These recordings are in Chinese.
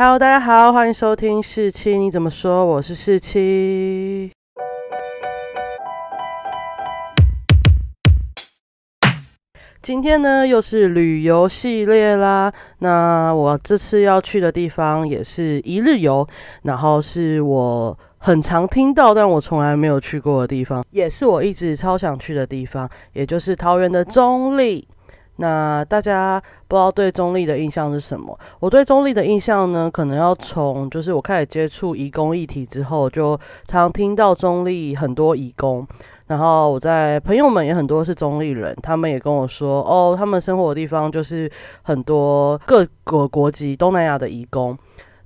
Hello，大家好，欢迎收听四七，你怎么说？我是四七。今天呢，又是旅游系列啦。那我这次要去的地方也是一日游，然后是我很常听到，但我从来没有去过的地方，也是我一直超想去的地方，也就是桃园的中立。那大家不知道对中立的印象是什么？我对中立的印象呢，可能要从就是我开始接触移工议题之后，就常听到中立很多移工，然后我在朋友们也很多是中立人，他们也跟我说，哦，他们生活的地方就是很多各国国籍东南亚的移工。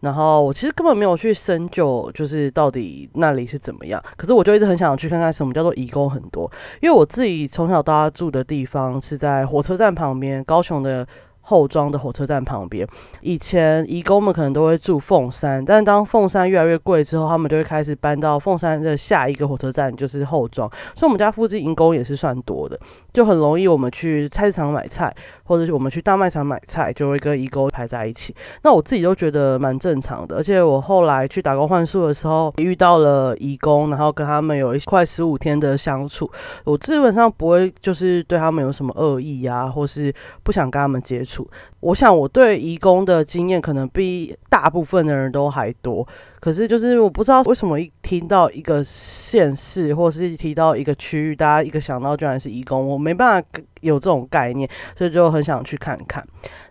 然后我其实根本没有去深究，就是到底那里是怎么样。可是我就一直很想去看看什么叫做遗工很多，因为我自己从小到大住的地方是在火车站旁边，高雄的。后庄的火车站旁边，以前移工们可能都会住凤山，但当凤山越来越贵之后，他们就会开始搬到凤山的下一个火车站，就是后庄。所以，我们家附近移工也是算多的，就很容易我们去菜市场买菜，或者是我们去大卖场买菜，就会跟移工排在一起。那我自己都觉得蛮正常的，而且我后来去打工换宿的时候，遇到了移工，然后跟他们有一块十五天的相处，我基本上不会就是对他们有什么恶意啊，或是不想跟他们接触。我想我对移工的经验可能比大部分的人都还多，可是就是我不知道为什么一听到一个县市或是提到一个区域，大家一个想到居然是移工，我没办法有这种概念，所以就很想去看看。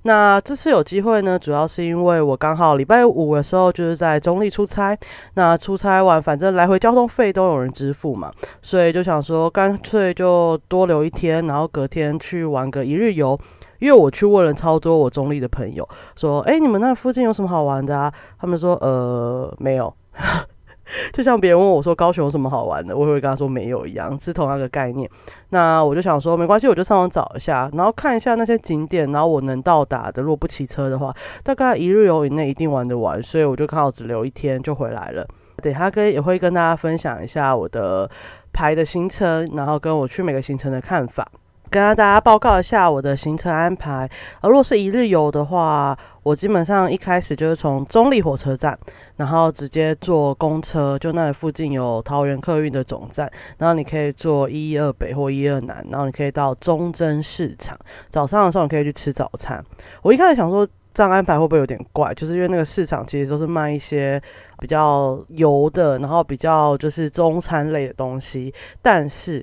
那这次有机会呢，主要是因为我刚好礼拜五的时候就是在中立出差，那出差完反正来回交通费都有人支付嘛，所以就想说干脆就多留一天，然后隔天去玩个一日游。因为我去问了超多我中立的朋友，说，哎，你们那附近有什么好玩的啊？他们说，呃，没有。就像别人问我说高雄有什么好玩的，我会跟他说没有一样，是同样的概念。那我就想说，没关系，我就上网找一下，然后看一下那些景点，然后我能到达的，如果不骑车的话，大概一日游以内一定玩得完。所以我就刚好只留一天就回来了。等下跟也会跟大家分享一下我的排的行程，然后跟我去每个行程的看法。跟大家报告一下我的行程安排。而若是一日游的话，我基本上一开始就是从中立火车站，然后直接坐公车。就那附近有桃园客运的总站，然后你可以坐一、二北或一、二南，然后你可以到中贞市场。早上的时候你可以去吃早餐。我一开始想说这样安排会不会有点怪，就是因为那个市场其实都是卖一些比较油的，然后比较就是中餐类的东西，但是。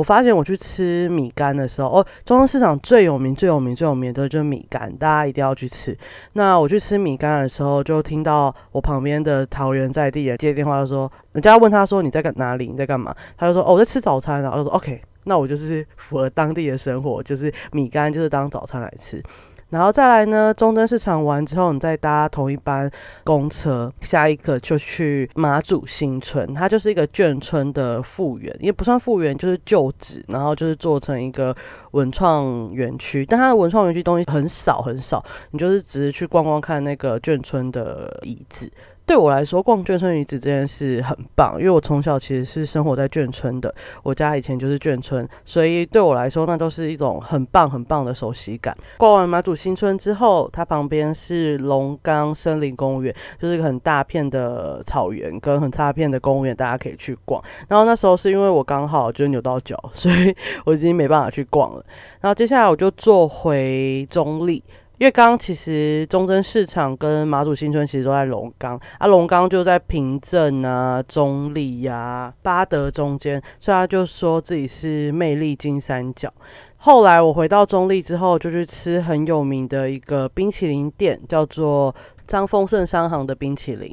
我发现我去吃米干的时候，哦，中央市场最有名、最有名、最有名的就是米干，大家一定要去吃。那我去吃米干的时候，就听到我旁边的桃园在地人接电话，就说人家问他说你在干哪里？你在干嘛？他就说哦我在吃早餐，然后说 OK，那我就是符合当地的生活，就是米干就是当早餐来吃。然后再来呢，中正市场玩之后，你再搭同一班公车，下一个就去马祖新村。它就是一个眷村的复原，也不算复原，就是旧址，然后就是做成一个文创园区。但它的文创园区东西很少很少，你就是只是去逛逛看那个眷村的遗址。对我来说，逛眷村遗址这件事很棒，因为我从小其实是生活在眷村的，我家以前就是眷村，所以对我来说，那都是一种很棒很棒的熟悉感。逛完马祖新村之后，它旁边是龙岗森林公园，就是一个很大片的草原跟很大片的公园，大家可以去逛。然后那时候是因为我刚好就扭到脚，所以我已经没办法去逛了。然后接下来我就坐回中立。因为刚刚其实中贞市场跟马祖新村其实都在龙岗啊，龙岗就在平镇啊、中立呀、巴德中间，所以他就说自己是魅力金三角。后来我回到中立之后，就去吃很有名的一个冰淇淋店，叫做张丰盛商行的冰淇淋，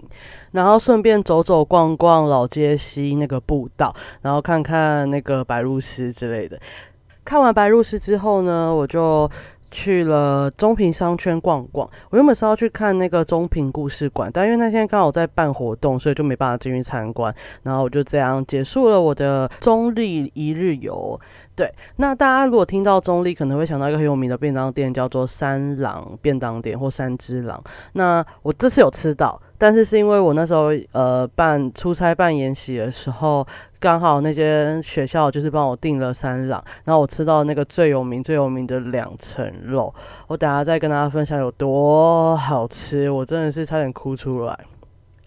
然后顺便走走逛逛老街西那个步道，然后看看那个白鹿寺之类的。看完白鹿寺之后呢，我就。去了中平商圈逛逛，我原本是要去看那个中平故事馆，但因为那天刚好在办活动，所以就没办法进去参观。然后我就这样结束了我的中立一日游。对，那大家如果听到中立，可能会想到一个很有名的便当店，叫做三郎便当店或三只狼。那我这次有吃到，但是是因为我那时候呃办出差办宴席的时候。刚好那间学校就是帮我订了三朗，然后我吃到那个最有名、最有名的两层肉，我等下再跟大家分享有多好吃，我真的是差点哭出来。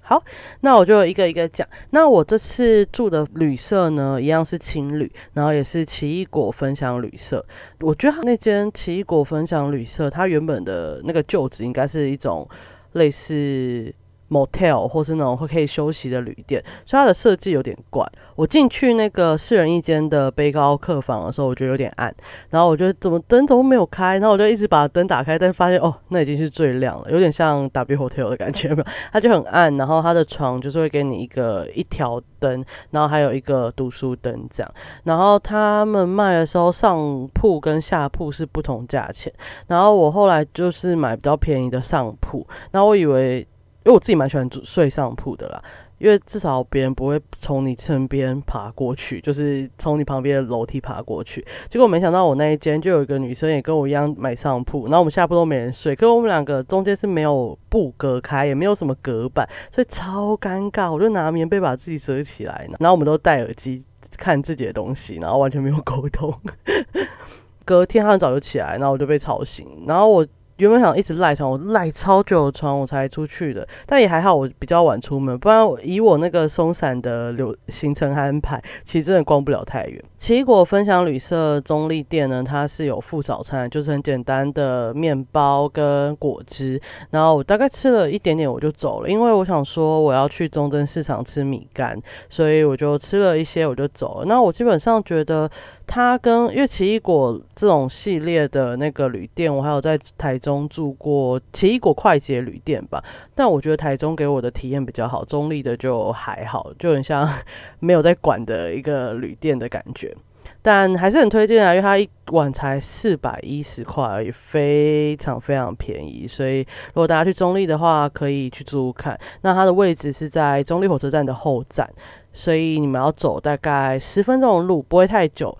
好，那我就一个一个讲。那我这次住的旅社呢，一样是青旅，然后也是奇异果分享旅社。我觉得他那间奇异果分享旅社，它原本的那个旧址应该是一种类似。Motel 或是那种会可以休息的旅店，所以它的设计有点怪。我进去那个四人一间的背包客房的时候，我觉得有点暗。然后我觉得怎么灯怎么没有开，然后我就一直把灯打开，但是发现哦，那已经是最亮了，有点像 W Hotel 的感觉，它就很暗。然后它的床就是会给你一个一条灯，然后还有一个读书灯这样。然后他们卖的时候，上铺跟下铺是不同价钱。然后我后来就是买比较便宜的上铺，然后我以为。因为我自己蛮喜欢睡上铺的啦，因为至少别人不会从你身边爬过去，就是从你旁边楼梯爬过去。结果没想到我那一间就有一个女生也跟我一样买上铺，然后我们下铺都没人睡，可是我们两个中间是没有布隔开，也没有什么隔板，所以超尴尬。我就拿棉被把自己遮起来，然后我们都戴耳机看自己的东西，然后完全没有沟通。隔天很早就起来，然后我就被吵醒，然后我。原本想一直赖床，我赖超久的床，我才出去的。但也还好，我比较晚出门，不然以我那个松散的流行程安排，其实真的逛不了太远。奇异果分享旅社中立店呢，它是有附早餐，就是很简单的面包跟果汁。然后我大概吃了一点点，我就走了，因为我想说我要去中正市场吃米干，所以我就吃了一些我就走了。那我基本上觉得。它跟因为奇异果这种系列的那个旅店，我还有在台中住过奇异果快捷旅店吧，但我觉得台中给我的体验比较好，中立的就还好，就很像没有在管的一个旅店的感觉，但还是很推荐啊，因为它一晚才四百一十块，非常非常便宜，所以如果大家去中立的话，可以去住看。那它的位置是在中立火车站的后站，所以你们要走大概十分钟的路，不会太久。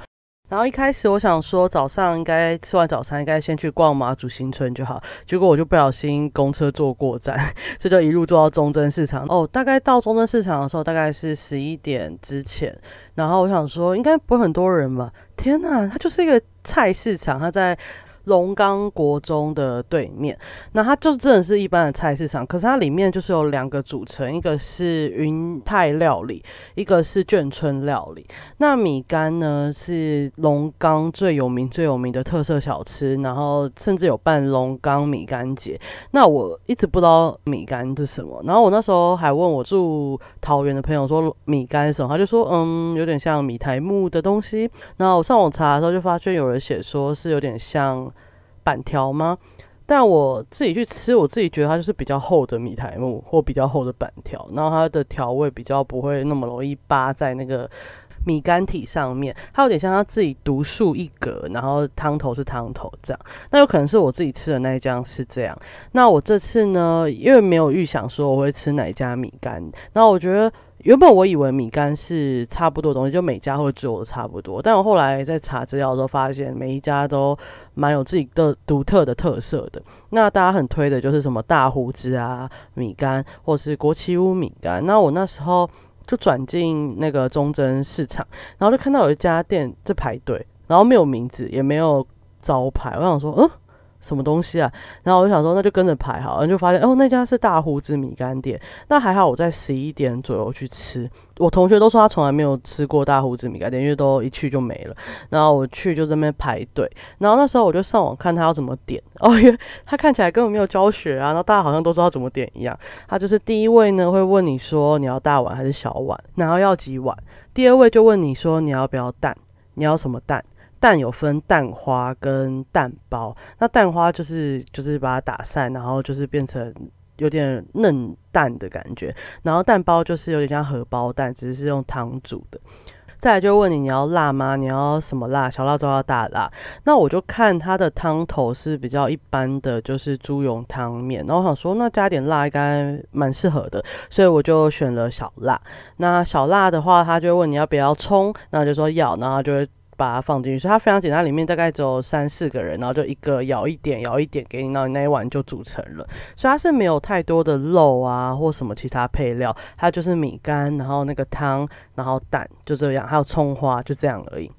然后一开始我想说，早上应该吃完早餐，应该先去逛马祖新村就好。结果我就不小心公车坐过站，这就一路坐到中正市场。哦，大概到中正市场的时候，大概是十一点之前。然后我想说，应该不会很多人吧？天哪，它就是一个菜市场，它在。龙岗国中的对面，那它就真的是一般的菜市场，可是它里面就是有两个组成，一个是云泰料理，一个是眷村料理。那米干呢，是龙岗最有名、最有名的特色小吃，然后甚至有办龙岗米干节。那我一直不知道米干是什么，然后我那时候还问我住桃园的朋友说米干是什么，他就说嗯，有点像米苔木的东西。然后我上网查的时候，就发现有人写说是有点像。板条吗？但我自己去吃，我自己觉得它就是比较厚的米苔木或比较厚的板条，然后它的调味比较不会那么容易扒在那个米干体上面，它有点像它自己独树一格，然后汤头是汤头这样。那有可能是我自己吃的那一家是这样。那我这次呢，因为没有预想说我会吃哪一家米干，那我觉得。原本我以为米干是差不多东西，就每家会做的差不多。但我后来在查资料的时候，发现每一家都蛮有自己的独特的特色的。那大家很推的就是什么大胡子啊米干，或是国旗屋米干。那我那时候就转进那个中珍市场，然后就看到有一家店在排队，然后没有名字，也没有招牌。我想说，嗯。什么东西啊？然后我就想说，那就跟着排好，然后就发现哦，那家是大胡子米干店。那还好，我在十一点左右去吃。我同学都说他从来没有吃过大胡子米干店，因为都一去就没了。然后我去就这边排队，然后那时候我就上网看他要怎么点。哦，因为他看起来根本没有教学啊，然后大家好像都知道怎么点一样。他就是第一位呢，会问你说你要大碗还是小碗，然后要几碗。第二位就问你说你要不要蛋，你要什么蛋。蛋有分蛋花跟蛋包，那蛋花就是就是把它打散，然后就是变成有点嫩蛋的感觉，然后蛋包就是有点像荷包蛋，只是用汤煮的。再来就问你你要辣吗？你要什么辣？小辣都要大辣。那我就看它的汤头是比较一般的，就是猪油汤面。那我想说，那加点辣应该蛮适合的，所以我就选了小辣。那小辣的话，他就问你要不要葱，那后就说要，然后就会。把它放进去，所以它非常简单，里面大概只有三四个人，然后就一个舀一点，舀一点给你，然后那一碗就组成了。所以它是没有太多的肉啊，或什么其他配料，它就是米干，然后那个汤，然后蛋，就这样，还有葱花，就这样而已。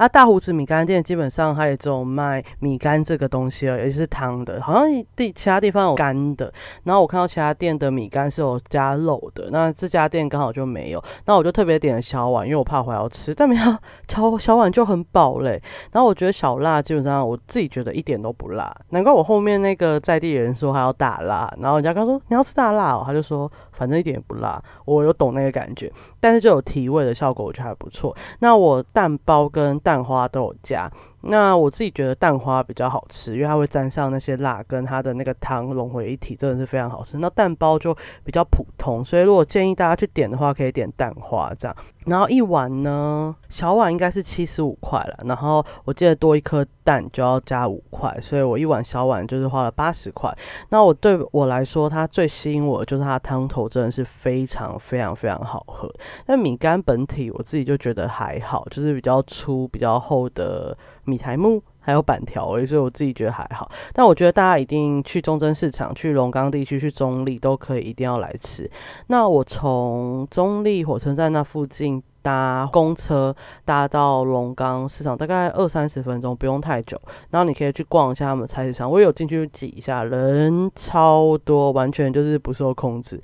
啊，大胡子米干店基本上它也只有卖米干这个东西了，也是汤的，好像地其他地方有干的。然后我看到其他店的米干是有加肉的，那这家店刚好就没有。那我就特别点了小碗，因为我怕来要吃，但没有，小小碗就很饱嘞。然后我觉得小辣基本上我自己觉得一点都不辣，难怪我后面那个在地人说他要大辣，然后人家刚说你要吃大辣哦，他就说。反正一点也不辣，我有懂那个感觉，但是就有提味的效果，我觉得还不错。那我蛋包跟蛋花都有加，那我自己觉得蛋花比较好吃，因为它会沾上那些辣跟它的那个汤融为一体，真的是非常好吃。那蛋包就比较普通，所以如果建议大家去点的话，可以点蛋花这样。然后一碗呢，小碗应该是七十五块了。然后我记得多一颗蛋就要加五块，所以我一碗小碗就是花了八十块。那我对我来说，它最吸引我就是它汤头真的是非常非常非常好喝。那米干本体我自己就觉得还好，就是比较粗、比较厚的米苔木，还有板条，所以我自己觉得还好。但我觉得大家一定去中贞市场、去龙岗地区、去中立都可以，一定要来吃。那我从中立火车站那附近搭公车，搭到龙岗市场大概二三十分钟，不用太久。然后你可以去逛一下他们菜市场，我有进去挤一下，人超多，完全就是不受控制。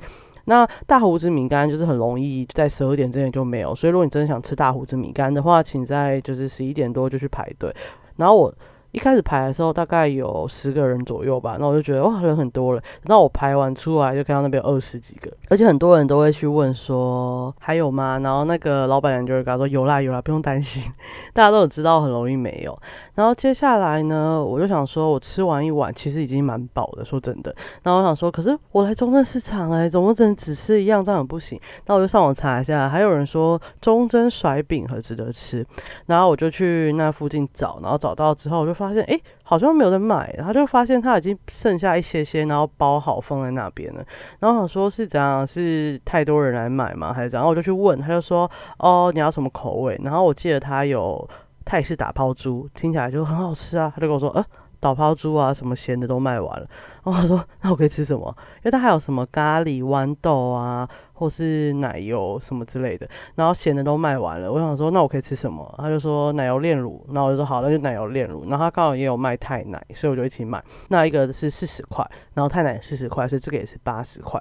那大胡子米干就是很容易在十二点之前就没有，所以如果你真的想吃大胡子米干的话，请在就是十一点多就去排队。然后我一开始排的时候，大概有十个人左右吧。然后我就觉得哇，人很多了。那我排完出来，就看到那边二十几个。而且很多人都会去问说还有吗？然后那个老板娘就会跟他说有啦有啦，不用担心，大家都有知道很容易没有。然后接下来呢，我就想说我吃完一碗其实已经蛮饱的，说真的。然后我想说，可是我来中正市场哎，怎么只能只吃一样样很不行？那我就上网查一下，还有人说中贞甩饼很值得吃。然后我就去那附近找，然后找到之后我就发现哎。好像没有在买，他就发现他已经剩下一些些，然后包好放在那边了。然后想说是怎样，是太多人来买吗？还是怎样？我就去问，他就说：“哦，你要什么口味？”然后我记得他有泰式打抛猪，听起来就很好吃啊。他就跟我说：“呃。”倒泡珠啊，什么咸的都卖完了。然后我说：“那我可以吃什么？”因为他还有什么咖喱豌豆啊，或是奶油什么之类的，然后咸的都卖完了。我想说：“那我可以吃什么？”他就说：“奶油炼乳。”然后我就说：“好，那就奶油炼乳。”然后他刚好也有卖太奶，所以我就一起买。那一个是四十块，然后太奶四十块，所以这个也是八十块。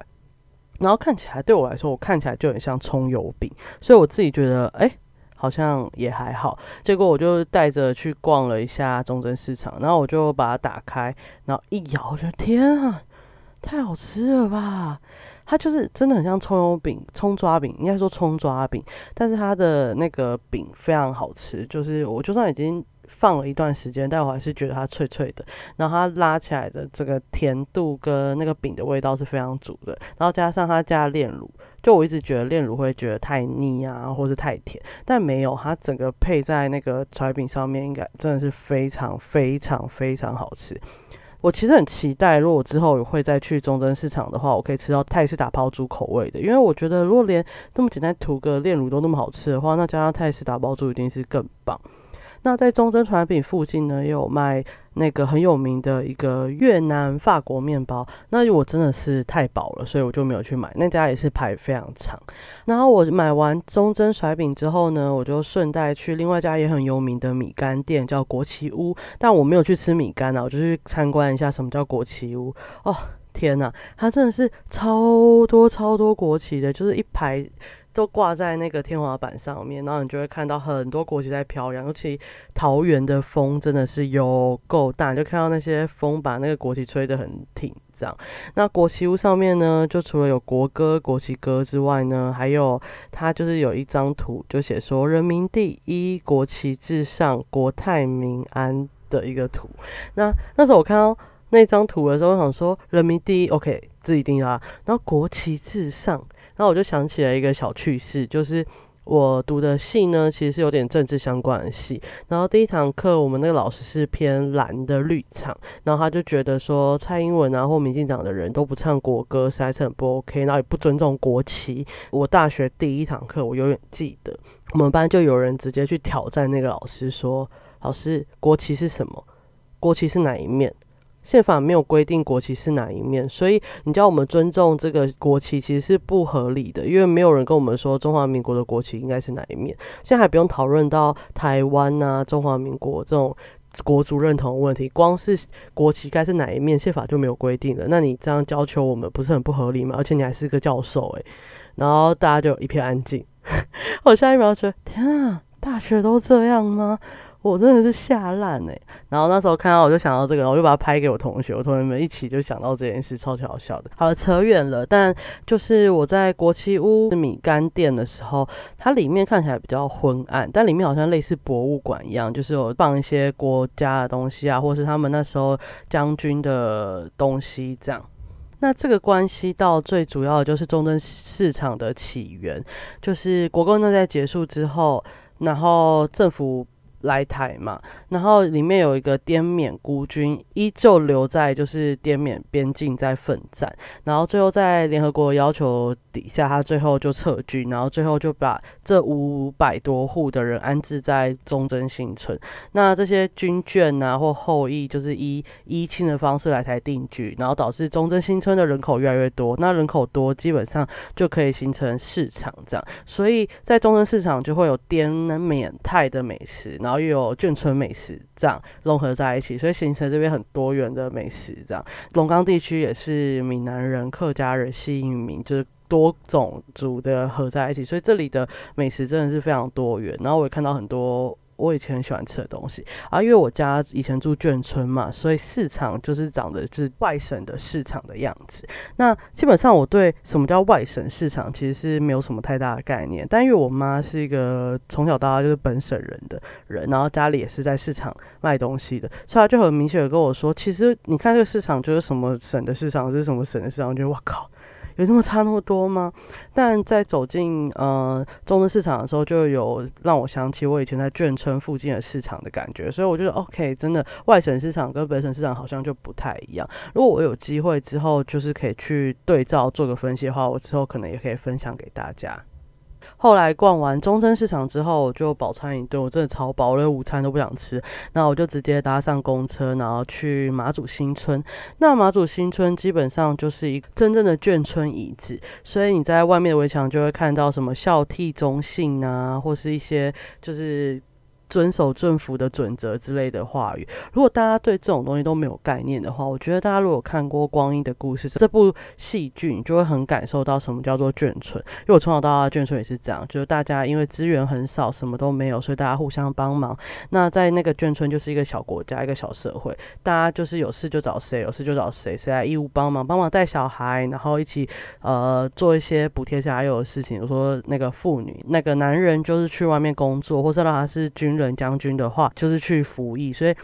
然后看起来对我来说，我看起来就很像葱油饼，所以我自己觉得，哎。好像也还好，结果我就带着去逛了一下中正市场，然后我就把它打开，然后一咬，我得天啊，太好吃了吧！它就是真的很像葱油饼、葱抓饼，应该说葱抓饼，但是它的那个饼非常好吃，就是我就算已经放了一段时间，但我还是觉得它脆脆的，然后它拉起来的这个甜度跟那个饼的味道是非常足的，然后加上它加炼乳。就我一直觉得炼乳会觉得太腻啊，或是太甜，但没有，它整个配在那个炒饼上面，应该真的是非常非常非常好吃。我其实很期待，如果我之后会再去中贞市场的话，我可以吃到泰式打抛猪口味的，因为我觉得如果连那么简单涂个炼乳都那么好吃的话，那加上泰式打抛猪一定是更棒。那在中贞甩饼附近呢，也有卖那个很有名的一个越南法国面包。那我真的是太饱了，所以我就没有去买。那家也是排非常长。然后我买完中贞甩饼之后呢，我就顺带去另外一家也很有名的米干店，叫国旗屋。但我没有去吃米干啊，我就去参观一下什么叫国旗屋。哦，天呐，它真的是超多超多国旗的，就是一排。都挂在那个天花板上面，然后你就会看到很多国旗在飘扬。尤其桃园的风真的是有够大，就看到那些风把那个国旗吹得很挺。这样，那国旗屋上面呢，就除了有国歌、国旗歌之外呢，还有它就是有一张图，就写说“人民第一，国旗至上，国泰民安”的一个图。那那时候我看到那张图的时候，我想说“人民第一 ”，OK，这一定要。然后“国旗至上”。那我就想起了一个小趣事，就是我读的系呢，其实是有点政治相关的系。然后第一堂课，我们那个老师是偏蓝的绿场，然后他就觉得说，蔡英文啊或民进党的人都不唱国歌，实在是很不 OK，然后也不尊重国旗。我大学第一堂课，我永远记得，我们班就有人直接去挑战那个老师，说：“老师，国旗是什么？国旗是哪一面？”宪法没有规定国旗是哪一面，所以你叫我们尊重这个国旗其实是不合理的，因为没有人跟我们说中华民国的国旗应该是哪一面。现在还不用讨论到台湾啊、中华民国这种国族认同问题，光是国旗该是哪一面，宪法就没有规定了。那你这样要求我们不是很不合理吗？而且你还是个教授诶，然后大家就一片安静。我下一秒觉得天啊，大学都这样吗？我真的是吓烂哎！然后那时候看到，我就想到这个，我就把它拍给我同学，我同学们一起就想到这件事，超级好笑的。好扯远了，但就是我在国旗屋米干店的时候，它里面看起来比较昏暗，但里面好像类似博物馆一样，就是有放一些国家的东西啊，或是他们那时候将军的东西这样。那这个关系到最主要的就是中正市场的起源，就是国共内战结束之后，然后政府。来台嘛，然后里面有一个滇缅孤军，依旧留在就是滇缅边境在奋战，然后最后在联合国要求底下，他最后就撤军，然后最后就把这五百多户的人安置在忠贞新村。那这些军眷啊或后裔，就是依依亲的方式来台定居，然后导致忠贞新村的人口越来越多。那人口多，基本上就可以形成市场这样，所以在忠贞市场就会有滇缅泰的美食，然后。又有眷村美食这样融合在一起，所以形成这边很多元的美食这样。龙岗地区也是闽南人、客家人、新移民，就是多种族的合在一起，所以这里的美食真的是非常多元。然后我也看到很多。我以前很喜欢吃的东西啊，因为我家以前住眷村嘛，所以市场就是长得就是外省的市场的样子。那基本上我对什么叫外省市场其实是没有什么太大的概念，但因为我妈是一个从小到大就是本省人的人，然后家里也是在市场卖东西的，所以她就很明确的跟我说，其实你看这个市场就是什么省的市场是什么省的市场，我觉得哇靠。有那么差那么多吗？但在走进呃中正市场的时候，就有让我想起我以前在眷村附近的市场的感觉，所以我觉得 OK，真的外省市场跟本省市场好像就不太一样。如果我有机会之后，就是可以去对照做个分析的话，我之后可能也可以分享给大家。后来逛完中贞市场之后，我就饱餐一顿，我真的超饱，连午餐都不想吃。那我就直接搭上公车，然后去马祖新村。那马祖新村基本上就是一真正的眷村遗址，所以你在外面的围墙就会看到什么孝悌忠信啊，或是一些就是。遵守政府的准则之类的话语，如果大家对这种东西都没有概念的话，我觉得大家如果看过《光阴的故事》这部戏剧，你就会很感受到什么叫做眷村。因为我从小到大眷村也是这样，就是大家因为资源很少，什么都没有，所以大家互相帮忙。那在那个眷村就是一个小国家、一个小社会，大家就是有事就找谁，有事就找谁，谁来义务帮忙，帮忙带小孩，然后一起呃做一些补贴家有的事情。比如说那个妇女，那个男人就是去外面工作，或是他是军。人将军的话，就是去服役，所以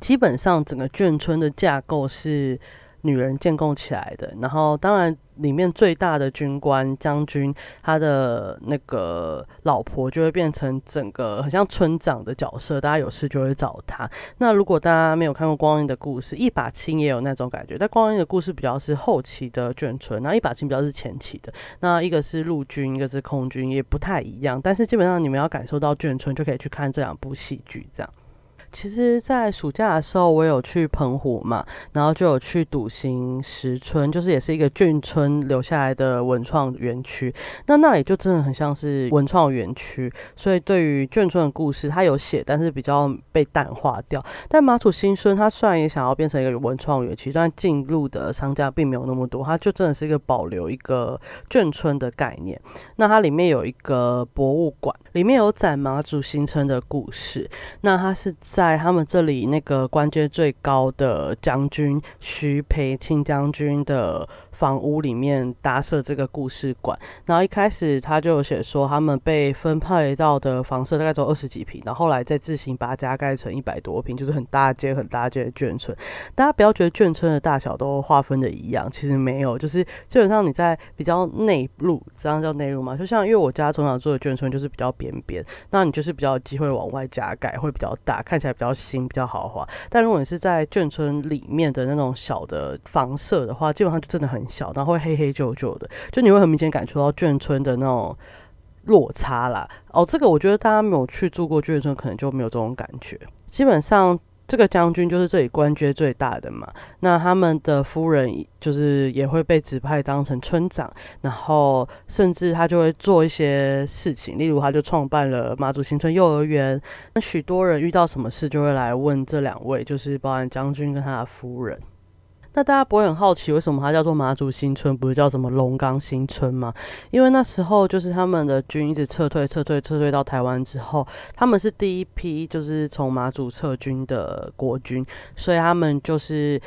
基本上整个眷村的架构是。女人建构起来的，然后当然里面最大的军官将军，他的那个老婆就会变成整个很像村长的角色，大家有事就会找他。那如果大家没有看过《光阴的故事》，一把青也有那种感觉，但《光阴的故事》比较是后期的眷村，然后《一把青》比较是前期的。那一个是陆军，一个是空军，也不太一样。但是基本上你们要感受到眷村，就可以去看这两部戏剧，这样。其实，在暑假的时候，我有去澎湖嘛，然后就有去笃行石村，就是也是一个眷村留下来的文创园区。那那里就真的很像是文创园区，所以对于眷村的故事，它有写，但是比较被淡化掉。但马祖新村，它虽然也想要变成一个文创园区，但进入的商家并没有那么多，它就真的是一个保留一个眷村的概念。那它里面有一个博物馆，里面有展马祖新村的故事。那它是在。在他们这里，那个官阶最高的将军徐培清将军的。房屋里面搭设这个故事馆，然后一开始他就有写说他们被分派到的房舍大概都二十几平，然后来再自行把它加盖成一百多平，就是很大间很大间的眷村。大家不要觉得眷村的大小都划分的一样，其实没有，就是基本上你在比较内陆，这样叫内陆嘛，就像因为我家从小住的眷村就是比较边边，那你就是比较机会往外加盖会比较大，看起来比较新比较豪华。但如果你是在眷村里面的那种小的房舍的话，基本上就真的很。小，然后会黑黑旧旧的，就你会很明显感受到眷村的那种落差啦。哦，这个我觉得大家没有去住过眷村，可能就没有这种感觉。基本上，这个将军就是这里官阶最大的嘛。那他们的夫人就是也会被指派当成村长，然后甚至他就会做一些事情，例如他就创办了马祖新村幼儿园。那许多人遇到什么事就会来问这两位，就是包含将军跟他的夫人。那大家不会很好奇，为什么它叫做马祖新村，不是叫什么龙岗新村吗？因为那时候就是他们的军一直撤退，撤退，撤退到台湾之后，他们是第一批就是从马祖撤军的国军，所以他们就是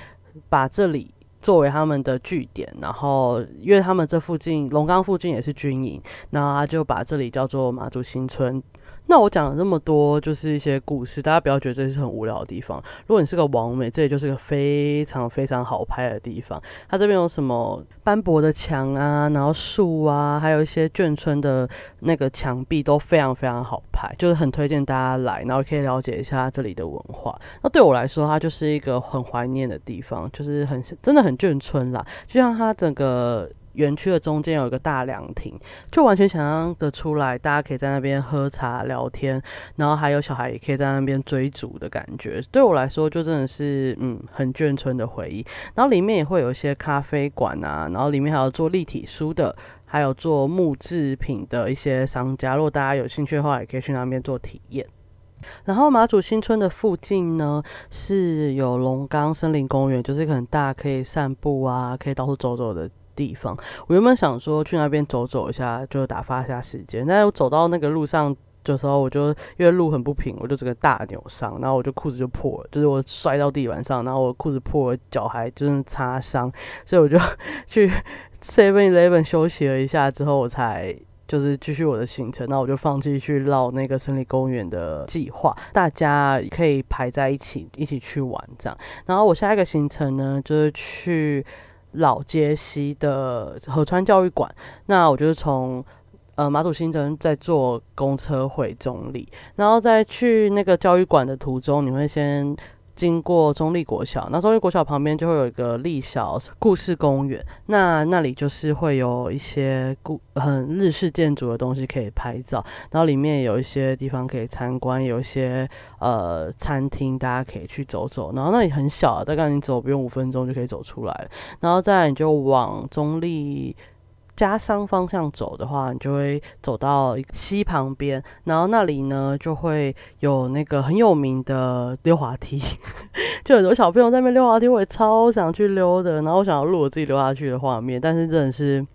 把这里作为他们的据点，然后因为他们这附近龙岗附近也是军营，然后他就把这里叫做马祖新村。那我讲了这么多，就是一些故事，大家不要觉得这是很无聊的地方。如果你是个王美，这里就是个非常非常好拍的地方。它这边有什么斑驳的墙啊，然后树啊，还有一些眷村的那个墙壁都非常非常好拍，就是很推荐大家来，然后可以了解一下这里的文化。那对我来说，它就是一个很怀念的地方，就是很真的很眷村啦，就像它整个。园区的中间有一个大凉亭，就完全想象的出来，大家可以在那边喝茶聊天，然后还有小孩也可以在那边追逐的感觉。对我来说，就真的是嗯很眷村的回忆。然后里面也会有一些咖啡馆啊，然后里面还有做立体书的，还有做木制品的一些商家。如果大家有兴趣的话，也可以去那边做体验。然后马祖新村的附近呢，是有龙岗森林公园，就是个很大可以散步啊，可以到处走走的。地方，我原本想说去那边走走一下，就打发一下时间。但是我走到那个路上的时候，我就因为路很不平，我就整个大扭伤，然后我就裤子就破了，就是我摔到地板上，然后我裤子破，了，脚还就是擦伤，所以我就 去 Seven Eleven 休息了一下之后，我才就是继续我的行程。那我就放弃去绕那个森林公园的计划。大家可以排在一起一起去玩这样。然后我下一个行程呢，就是去。老街西的河川教育馆。那我就是从呃马祖新城在坐公车回中里，然后在去那个教育馆的途中，你会先。经过中立国小，那中立国小旁边就会有一个立小故事公园，那那里就是会有一些故很日式建筑的东西可以拍照，然后里面有一些地方可以参观，有一些呃餐厅大家可以去走走，然后那里很小，大概你走不用五分钟就可以走出来了，然后再来你就往中立。加商方向走的话，你就会走到西旁边，然后那里呢就会有那个很有名的溜滑梯，就很多小朋友在那边溜滑梯，我也超想去溜的，然后我想要录我自己溜下去的画面，但是真的是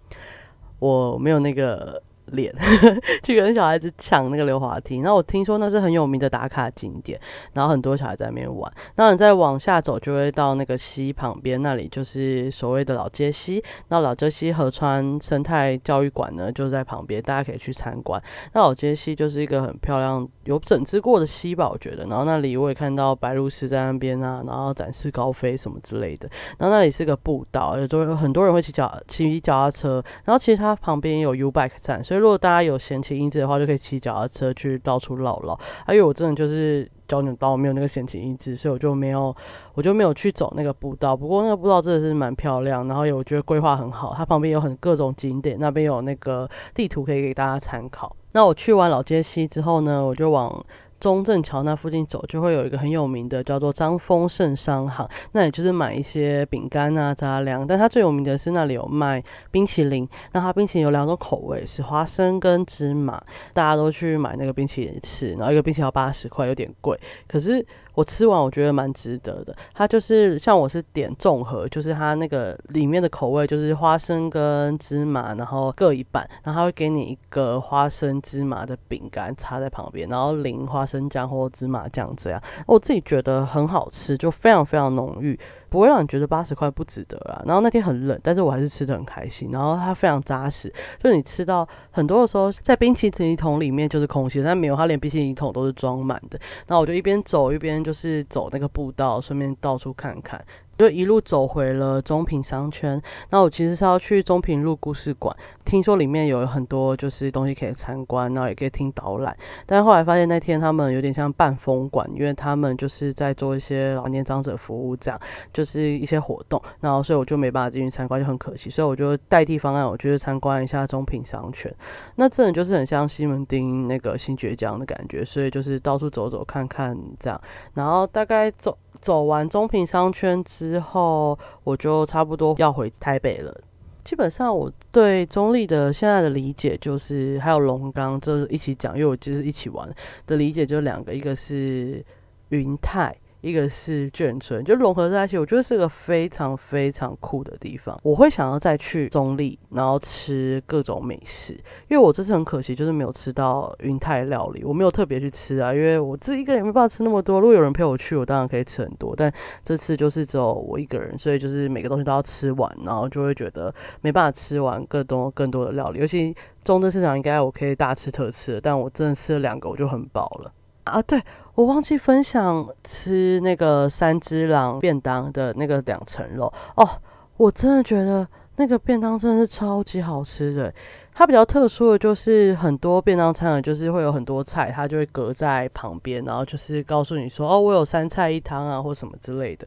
我没有那个。脸 去跟小孩子抢那个溜滑梯，那我听说那是很有名的打卡景点，然后很多小孩在那边玩。那你再往下走就会到那个溪旁边，那里就是所谓的老街溪。那老街溪河川生态教育馆呢就在旁边，大家可以去参观。那老街溪就是一个很漂亮、有整治过的溪吧，我觉得。然后那里我也看到白鹭鸶在那边啊，然后展翅高飞什么之类的。然后那里是个步道，有都很多人会骑脚骑脚踏车。然后其实它旁边也有 U bike 站，所以。如果大家有闲情逸致的话，就可以骑脚踏车去到处绕绕。因为我真的就是脚扭到，没有那个闲情逸致，所以我就没有，我就没有去走那个步道。不过那个步道真的是蛮漂亮，然后我觉得规划很好，它旁边有很各种景点，那边有那个地图可以给大家参考。那我去完老街西之后呢，我就往。中正桥那附近走，就会有一个很有名的，叫做张丰盛商行。那也就是买一些饼干啊、杂粮，但它最有名的是那里有卖冰淇淋。那它冰淇淋有两种口味，是花生跟芝麻，大家都去买那个冰淇淋吃。然后一个冰淇淋要八十块，有点贵，可是。我吃完我觉得蛮值得的，它就是像我是点综合，就是它那个里面的口味就是花生跟芝麻，然后各一半，然后它会给你一个花生芝麻的饼干插在旁边，然后淋花生酱或芝麻酱这样，我自己觉得很好吃，就非常非常浓郁。不会让你觉得八十块不值得啦。然后那天很冷，但是我还是吃的很开心。然后它非常扎实，就你吃到很多的时候，在冰淇淋桶里面就是空心，但没有它连冰淇淋桶都是装满的。那我就一边走一边就是走那个步道，顺便到处看看。就一路走回了中平商圈，那我其实是要去中平路故事馆，听说里面有很多就是东西可以参观，然后也可以听导览。但是后来发现那天他们有点像半封馆，因为他们就是在做一些老年长者服务这样，就是一些活动。然后所以我就没办法进去参观，就很可惜。所以我就代替方案，我就是参观一下中平商圈。那这里就是很像西门町那个新绝交的感觉，所以就是到处走走看看这样。然后大概走。走完中平商圈之后，我就差不多要回台北了。基本上，我对中立的现在的理解就是，还有龙岗，这一起讲，因为我就是一起玩的理解就两个，一个是云泰。一个是眷村，就融合在一起，我觉得是个非常非常酷的地方。我会想要再去中立，然后吃各种美食，因为我这次很可惜，就是没有吃到云泰料理，我没有特别去吃啊，因为我自己一个人没办法吃那么多。如果有人陪我去，我当然可以吃很多，但这次就是只有我一个人，所以就是每个东西都要吃完，然后就会觉得没办法吃完更多更多的料理。尤其中正市场应该我可以大吃特吃，但我真的吃了两个，我就很饱了。啊，对我忘记分享吃那个三只狼便当的那个两层肉哦，我真的觉得那个便当真的是超级好吃的。它比较特殊的就是很多便当餐啊，就是会有很多菜，它就会隔在旁边，然后就是告诉你说哦，我有三菜一汤啊或什么之类的。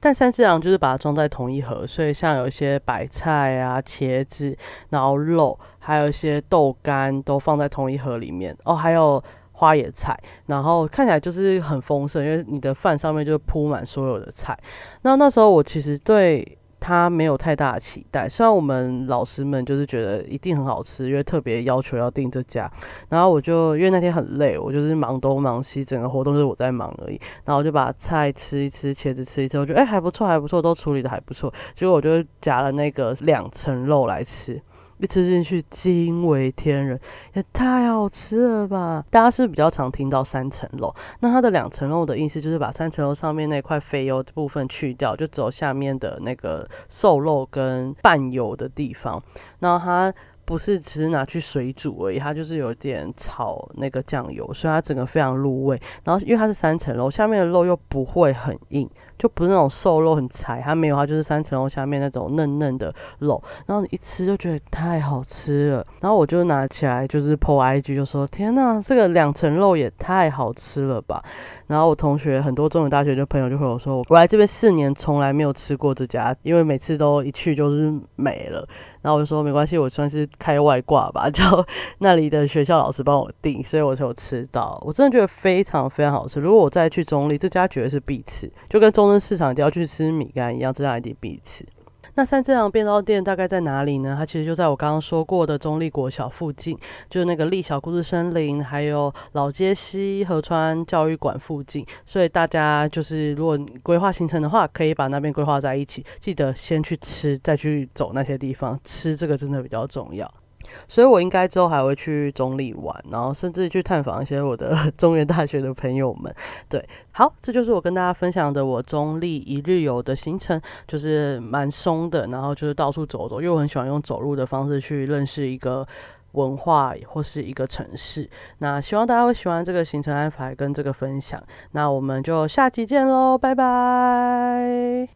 但三只狼就是把它装在同一盒，所以像有一些白菜啊、茄子，然后肉，还有一些豆干都放在同一盒里面哦，还有。花野菜，然后看起来就是很丰盛，因为你的饭上面就铺满所有的菜。那那时候我其实对它没有太大的期待，虽然我们老师们就是觉得一定很好吃，因为特别要求要订这家。然后我就因为那天很累，我就是忙东忙西，整个活动是我在忙而已。然后我就把菜吃一吃，茄子吃一吃，我觉得哎还不错，还不错，都处理的还不错。结果我就夹了那个两层肉来吃。一吃进去惊为天人，也太好吃了吧！大家是比较常听到三层肉，那它的两层肉的意思就是把三层肉上面那块肥油的部分去掉，就只有下面的那个瘦肉跟半油的地方。然后它不是只是拿去水煮而已，它就是有点炒那个酱油，所以它整个非常入味。然后因为它是三层肉，下面的肉又不会很硬。就不是那种瘦肉很柴，它没有，它就是三层肉下面那种嫩嫩的肉，然后你一吃就觉得太好吃了。然后我就拿起来就是 po IG，就说天呐，这个两层肉也太好吃了吧！然后我同学很多中文大学的朋友就和我说，我来这边四年从来没有吃过这家，因为每次都一去就是没了。然后我就说没关系，我算是开外挂吧，叫那里的学校老师帮我订，所以我才有吃到。我真的觉得非常非常好吃。如果我再去中立，这家绝对是必吃，就跟中。跟市场都要去吃米干一样，这样一定必吃。那三这样便当店大概在哪里呢？它其实就在我刚刚说过的中立国小附近，就是那个立小故事森林，还有老街西河川教育馆附近。所以大家就是如果规划行程的话，可以把那边规划在一起。记得先去吃，再去走那些地方。吃这个真的比较重要。所以，我应该之后还会去中立玩，然后甚至去探访一些我的 中原大学的朋友们。对，好，这就是我跟大家分享的我中立一日游的行程，就是蛮松的，然后就是到处走走，因为我很喜欢用走路的方式去认识一个文化或是一个城市。那希望大家会喜欢这个行程安排跟这个分享。那我们就下集见喽，拜拜。